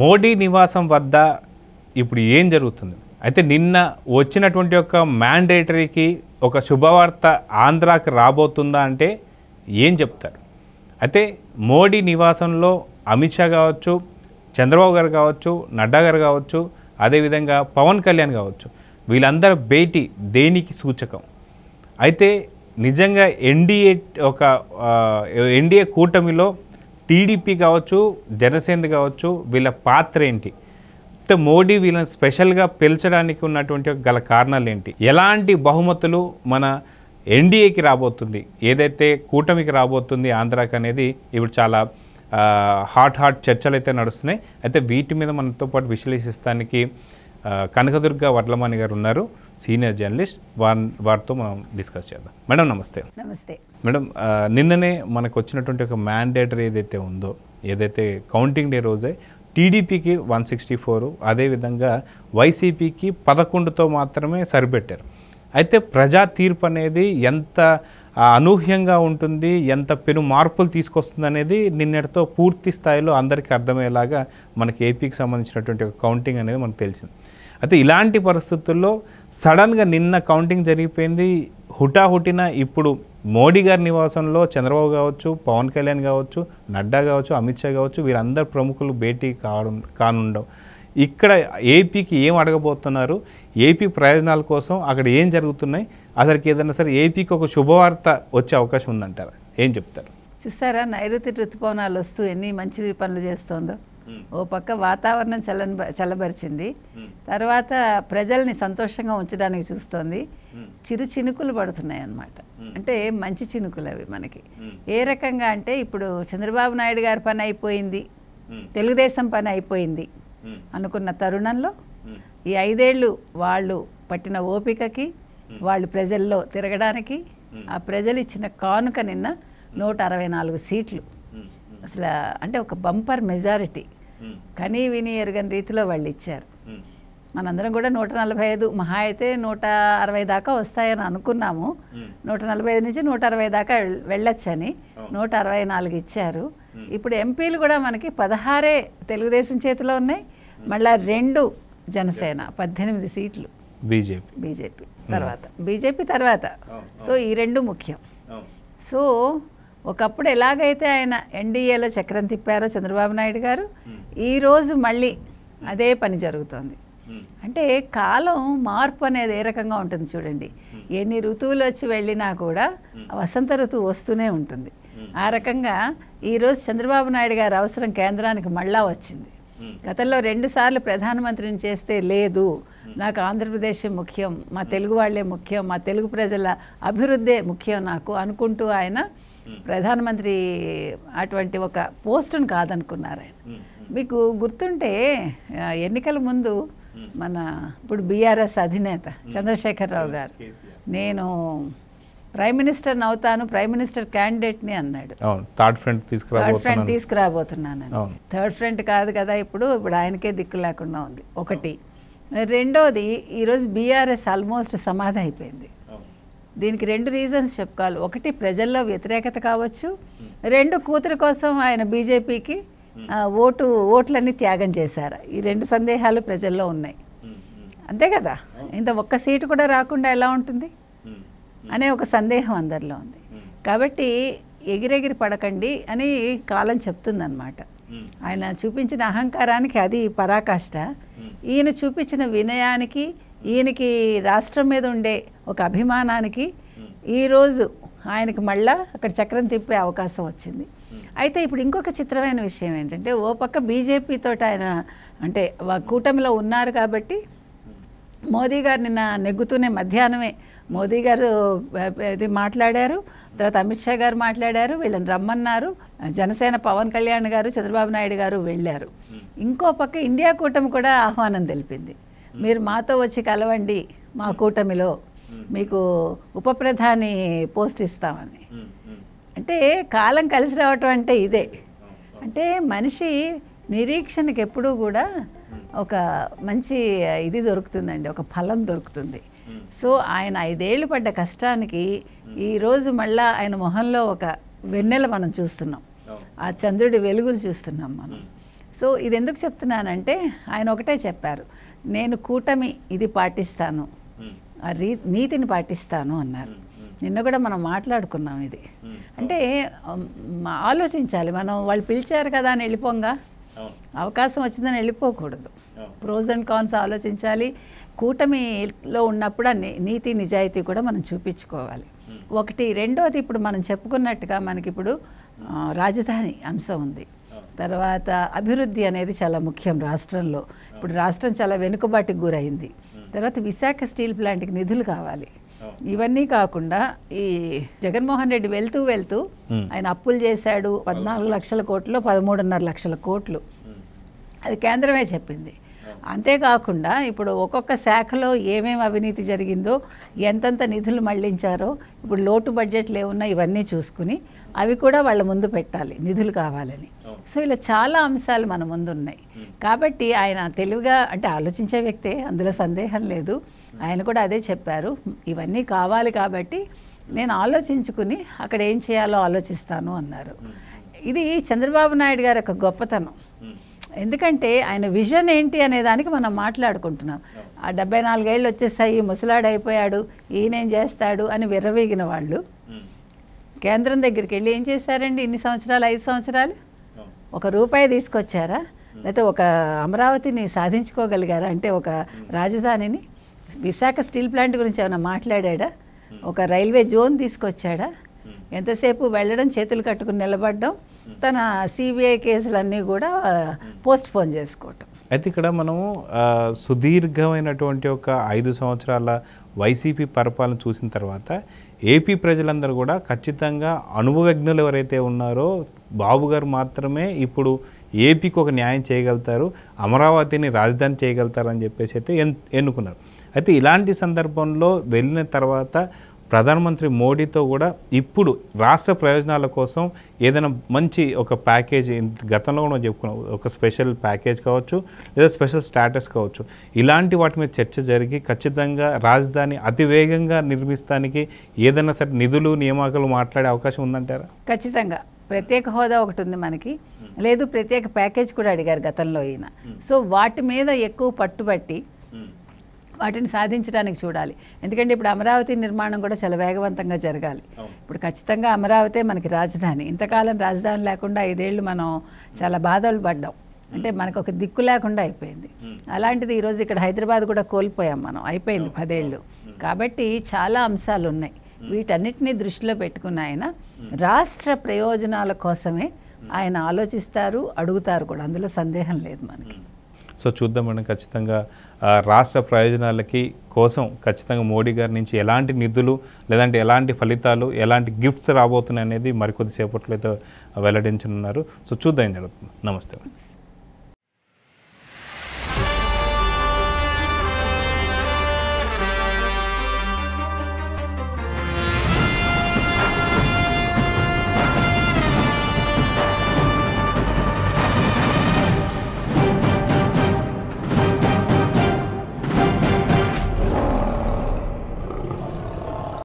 మోడీ నివాసం వద్ద ఇప్పుడు ఏం జరుగుతుంది అయితే నిన్న వచ్చినటువంటి యొక్క మ్యాండేటరీకి ఒక శుభవార్త ఆంధ్రాకి రాబోతుందా అంటే ఏం చెప్తారు అయితే మోడీ నివాసంలో అమిత్ షా కావచ్చు చంద్రబాబు గారు కావచ్చు నడ్డా గారు కావచ్చు అదేవిధంగా పవన్ కళ్యాణ్ కావచ్చు వీళ్ళందరూ భేటీ దేనికి సూచకం అయితే నిజంగా ఎన్డీఏ ఒక ఎన్డీఏ కూటమిలో టీడీపీ కావచ్చు జనసేన కావచ్చు వీళ్ళ పాత్ర ఏంటి మోడీ వీళ్ళని స్పెషల్గా పిలచడానికి ఉన్నటువంటి గల కారణాలు ఏంటి ఎలాంటి బహుమతులు మన ఎన్డీఏకి రాబోతుంది ఏదైతే కూటమికి రాబోతుంది ఆంధ్రాకి అనేది ఇప్పుడు చాలా హాట్ హాట్ చర్చలు అయితే నడుస్తున్నాయి అయితే వీటి మీద మనతో పాటు విశ్లేషిస్తానికి కనకదుర్గ వడ్లమాని గారు ఉన్నారు సీనియర్ జర్నలిస్ట్ వారి వారితో మనం డిస్కస్ చేద్దాం మేడం నమస్తే నమస్తే మేడం నిన్ననే మనకు వచ్చినటువంటి ఒక మ్యాండేటరీ ఏదైతే ఉందో ఏదైతే కౌంటింగ్ డే రోజే టీడీపీకి వన్ సిక్స్టీ ఫోర్ అదేవిధంగా వైసీపీకి పదకొండుతో మాత్రమే సరిపెట్టారు అయితే ప్రజా తీర్పు అనేది ఎంత అనూహ్యంగా ఉంటుంది ఎంత పెను మార్పులు తీసుకొస్తుంది అనేది నిన్నటితో పూర్తి స్థాయిలో అందరికీ అర్థమయ్యేలాగా మనకి ఏపీకి సంబంధించినటువంటి ఒక కౌంటింగ్ అనేది మనకు తెలిసింది అయితే ఇలాంటి పరిస్థితుల్లో సడన్గా నిన్న కౌంటింగ్ జరిగిపోయింది హుటాహుటిన ఇప్పుడు మోడీ గారి నివాసంలో చంద్రబాబు కావచ్చు పవన్ కళ్యాణ్ కావచ్చు నడ్డా కావచ్చు అమిత్ షా కావచ్చు వీరందరు ప్రముఖులు భేటీ కావడం కానుండవు ఇక్కడ ఏపీకి ఏం అడగబోతున్నారు ఏపీ ప్రయోజనాల కోసం అక్కడ ఏం జరుగుతున్నాయి అసలుకి ఏదైనా సరే ఏపీకి ఒక శుభవార్త వచ్చే అవకాశం ఉందంటారా ఏం చెప్తారు చూసారా నైరుతి ఋతుపవనాలు వస్తూ ఎన్ని మంచి పనులు చేస్తుందో ఓ పక్క వాతావరణం చల్లని చల్లబరిచింది తర్వాత ప్రజల్ని సంతోషంగా ఉంచడానికి చూస్తోంది చిరు చినుకులు పడుతున్నాయి అన్నమాట అంటే మంచి చినుకులు అవి మనకి ఏ రకంగా అంటే ఇప్పుడు చంద్రబాబు నాయుడు గారి పని అయిపోయింది తెలుగుదేశం పని అయిపోయింది అనుకున్న తరుణంలో ఈ ఐదేళ్ళు వాళ్ళు పట్టిన ఓపికకి వాళ్ళు ప్రజల్లో తిరగడానికి ఆ ప్రజలు ఇచ్చిన కానుక నిన్న నూట అరవై నాలుగు సీట్లు అసలు అంటే ఒక బంపర్ మెజారిటీ కనీ విని ఎరుగని రీతిలో వాళ్ళు ఇచ్చారు మనందరం కూడా నూట నలభై ఐదు మహా అయితే నూట అరవై దాకా వస్తాయని అనుకున్నాము నూట నలభై ఐదు నుంచి నూట అరవై దాకా వెళ్ళొచ్చని నూట అరవై నాలుగు ఇచ్చారు ఇప్పుడు ఎంపీలు కూడా మనకి పదహారే తెలుగుదేశం చేతిలో ఉన్నాయి మళ్ళా రెండు జనసేన పద్దెనిమిది సీట్లు బీజేపీ బీజేపీ తర్వాత బీజేపీ తర్వాత సో ఈ రెండు ముఖ్యం సో ఒకప్పుడు ఎలాగైతే ఆయన ఎన్డీఏలో చక్రం తిప్పారో చంద్రబాబు నాయుడు గారు ఈరోజు మళ్ళీ అదే పని జరుగుతోంది అంటే కాలం మార్పు అనేది ఏ రకంగా ఉంటుంది చూడండి ఎన్ని ఋతువులు వచ్చి వెళ్ళినా కూడా వసంత ఋతువు వస్తూనే ఉంటుంది ఆ రకంగా ఈరోజు చంద్రబాబు నాయుడు గారి అవసరం కేంద్రానికి మళ్ళా వచ్చింది గతంలో రెండుసార్లు ప్రధానమంత్రిని చేస్తే లేదు నాకు ఆంధ్రప్రదేశ్ ముఖ్యం మా తెలుగు వాళ్లే ముఖ్యం మా తెలుగు ప్రజల అభివృద్ధే ముఖ్యం నాకు అనుకుంటూ ఆయన ప్రధానమంత్రి అటువంటి ఒక పోస్టును కాదనుకున్నారు ఆయన మీకు గుర్తుంటే ఎన్నికల ముందు మన ఇప్పుడు బీఆర్ఎస్ అధినేత చంద్రశేఖరరావు గారు నేను ప్రైమ్ మినిస్టర్ని అవుతాను ప్రైమ్ మినిస్టర్ క్యాండిడేట్ని అన్నాడు థర్డ్ ఫ్రంట్ థర్డ్ ఫ్రంట్ తీసుకురాబోతున్నాను థర్డ్ ఫ్రంట్ కాదు కదా ఇప్పుడు ఇప్పుడు ఆయనకే దిక్కు లేకుండా ఉంది ఒకటి రెండోది ఈరోజు బీఆర్ఎస్ ఆల్మోస్ట్ సమాధి అయిపోయింది దీనికి రెండు రీజన్స్ చెప్పుకోవాలి ఒకటి ప్రజల్లో వ్యతిరేకత కావచ్చు రెండు కూతురు కోసం ఆయన బీజేపీకి ఓటు ఓట్లన్నీ త్యాగం చేశారు ఈ రెండు సందేహాలు ప్రజల్లో ఉన్నాయి అంతే కదా ఇంత ఒక్క సీటు కూడా రాకుండా ఎలా ఉంటుంది అనే ఒక సందేహం అందరిలో ఉంది కాబట్టి ఎగిరెగిరి పడకండి అని కాలం చెప్తుందన్నమాట ఆయన చూపించిన అహంకారానికి అది పరాకాష్ట ఈయన చూపించిన వినయానికి ఈయనకి రాష్ట్రం మీద ఉండే ఒక అభిమానానికి ఈరోజు ఆయనకి మళ్ళా అక్కడ చక్రం తిప్పే అవకాశం వచ్చింది అయితే ఇప్పుడు ఇంకొక చిత్రమైన విషయం ఏంటంటే ఓ పక్క బీజేపీతో ఆయన అంటే కూటమిలో ఉన్నారు కాబట్టి మోదీ గారు నిన్న నెగ్గుతూనే మధ్యాహ్నమే మోదీ గారు ఇది మాట్లాడారు తర్వాత అమిత్ షా గారు మాట్లాడారు వీళ్ళని రమ్మన్నారు జనసేన పవన్ కళ్యాణ్ గారు చంద్రబాబు నాయుడు గారు వెళ్ళారు ఇంకో పక్క ఇండియా కూటమి కూడా ఆహ్వానం తెలిపింది మీరు మాతో వచ్చి కలవండి మా కూటమిలో మీకు ఉప ప్రధాని పోస్ట్ ఇస్తామని అంటే కాలం కలిసి రావటం అంటే ఇదే అంటే మనిషి నిరీక్షణకి ఎప్పుడూ కూడా ఒక మంచి ఇది దొరుకుతుందండి ఒక ఫలం దొరుకుతుంది సో ఆయన ఐదేళ్ళు పడ్డ కష్టానికి ఈరోజు మళ్ళా ఆయన మొహంలో ఒక వెన్నెల మనం చూస్తున్నాం ఆ చంద్రుడి వెలుగులు చూస్తున్నాం మనం సో ఇది ఎందుకు చెప్తున్నానంటే ఆయన ఒకటే చెప్పారు నేను కూటమి ఇది పాటిస్తాను ఆ రీ నీతిని పాటిస్తాను అన్నారు నిన్న కూడా మనం మాట్లాడుకున్నాం ఇది అంటే ఆలోచించాలి మనం వాళ్ళు పిలిచారు కదా అని వెళ్ళిపోంగా అవకాశం వచ్చిందని వెళ్ళిపోకూడదు ప్రోజ్ అండ్ కాన్స్ ఆలోచించాలి కూటమిలో ఉన్నప్పుడు నీతి నిజాయితీ కూడా మనం చూపించుకోవాలి ఒకటి రెండోది ఇప్పుడు మనం చెప్పుకున్నట్టుగా మనకిప్పుడు రాజధాని అంశం ఉంది తర్వాత అభివృద్ధి అనేది చాలా ముఖ్యం రాష్ట్రంలో ఇప్పుడు రాష్ట్రం చాలా వెనుకబాటుకు గురైంది తర్వాత విశాఖ స్టీల్ ప్లాంట్కి నిధులు కావాలి ఇవన్నీ కాకుండా ఈ జగన్మోహన్ రెడ్డి వెళ్తూ వెళ్తూ ఆయన అప్పులు చేశాడు పద్నాలుగు లక్షల కోట్లు పదమూడున్నర లక్షల కోట్లు అది కేంద్రమే చెప్పింది అంతేకాకుండా ఇప్పుడు ఒక్కొక్క శాఖలో ఏమేమి అవినీతి జరిగిందో ఎంతెంత నిధులు మళ్లించారో ఇప్పుడు లోటు బడ్జెట్లు ఏమున్నా ఇవన్నీ చూసుకుని అవి కూడా వాళ్ళ ముందు పెట్టాలి నిధులు కావాలని సో ఇలా చాలా అంశాలు మన ముందు ఉన్నాయి కాబట్టి ఆయన తెలివిగా అంటే ఆలోచించే వ్యక్తే అందులో సందేహం లేదు ఆయన కూడా అదే చెప్పారు ఇవన్నీ కావాలి కాబట్టి నేను ఆలోచించుకుని అక్కడ ఏం చేయాలో ఆలోచిస్తాను అన్నారు ఇది చంద్రబాబు నాయుడు గారి యొక్క గొప్పతనం ఎందుకంటే ఆయన విజన్ ఏంటి అనే దానికి మనం మాట్లాడుకుంటున్నాం ఆ డెబ్బై నాలుగేళ్ళు వచ్చేసాయి ముసలాడైపోయాడు ఈయనేం చేస్తాడు అని విర్రవీగిన వాళ్ళు కేంద్రం దగ్గరికి వెళ్ళి ఏం చేశారండి ఇన్ని సంవత్సరాలు ఐదు సంవత్సరాలు ఒక రూపాయి తీసుకొచ్చారా లేకపోతే ఒక అమరావతిని సాధించుకోగలిగారా అంటే ఒక రాజధానిని విశాఖ స్టీల్ ప్లాంట్ గురించి ఏమైనా మాట్లాడా ఒక రైల్వే జోన్ తీసుకొచ్చాడా ఎంతసేపు వెళ్ళడం చేతులు కట్టుకుని నిలబడడం తన సిబిఐ కేసులన్నీ కూడా పోస్ట్ పోన్ చేసుకోవటం అయితే ఇక్కడ మనము సుదీర్ఘమైనటువంటి ఒక ఐదు సంవత్సరాల వైసీపీ పరిపాలన చూసిన తర్వాత ఏపీ ప్రజలందరూ కూడా ఖచ్చితంగా అనుభవజ్ఞులు ఎవరైతే ఉన్నారో బాబు గారు మాత్రమే ఇప్పుడు ఏపీకి ఒక న్యాయం చేయగలుగుతారు అమరావతిని రాజధాని చేయగలుగుతారు అని చెప్పేసి అయితే ఎన్నుకున్నారు అయితే ఇలాంటి సందర్భంలో వెళ్ళిన తర్వాత ప్రధానమంత్రి మోడీతో కూడా ఇప్పుడు రాష్ట్ర ప్రయోజనాల కోసం ఏదైనా మంచి ఒక ప్యాకేజ్ గతంలో కూడా చెప్పుకున్నాం ఒక స్పెషల్ ప్యాకేజ్ కావచ్చు లేదా స్పెషల్ స్టాటస్ కావచ్చు ఇలాంటి వాటి మీద చర్చ జరిగి ఖచ్చితంగా రాజధాని అతివేగంగా నిర్మిస్తానికి ఏదైనా సరే నిధులు నియామకాలు మాట్లాడే అవకాశం ఉందంటారా ఖచ్చితంగా ప్రత్యేక హోదా ఒకటి ఉంది మనకి లేదు ప్రత్యేక ప్యాకేజ్ కూడా అడిగారు గతంలో అయినా సో వాటి మీద ఎక్కువ పట్టుబట్టి వాటిని సాధించడానికి చూడాలి ఎందుకంటే ఇప్పుడు అమరావతి నిర్మాణం కూడా చాలా వేగవంతంగా జరగాలి ఇప్పుడు ఖచ్చితంగా అమరావతి మనకి రాజధాని ఇంతకాలం రాజధాని లేకుండా ఐదేళ్లు మనం చాలా బాధలు పడ్డాం అంటే మనకు ఒక దిక్కు లేకుండా అయిపోయింది అలాంటిది ఈరోజు ఇక్కడ హైదరాబాద్ కూడా కోల్పోయాం మనం అయిపోయింది పదేళ్ళు కాబట్టి చాలా అంశాలు ఉన్నాయి వీటన్నిటినీ దృష్టిలో పెట్టుకున్న ఆయన రాష్ట్ర ప్రయోజనాల కోసమే ఆయన ఆలోచిస్తారు అడుగుతారు కూడా అందులో సందేహం లేదు మనకి సో చూద్దాం మనం ఖచ్చితంగా రాష్ట్ర ప్రయోజనాలకి కోసం ఖచ్చితంగా మోడీ గారి నుంచి ఎలాంటి నిధులు లేదంటే ఎలాంటి ఫలితాలు ఎలాంటి గిఫ్ట్స్ రాబోతున్నాయి అనేది మరికొద్దిసేపట్లో అయితే వెల్లడించనున్నారు సో చూద్దాం జరుగుతుంది నమస్తే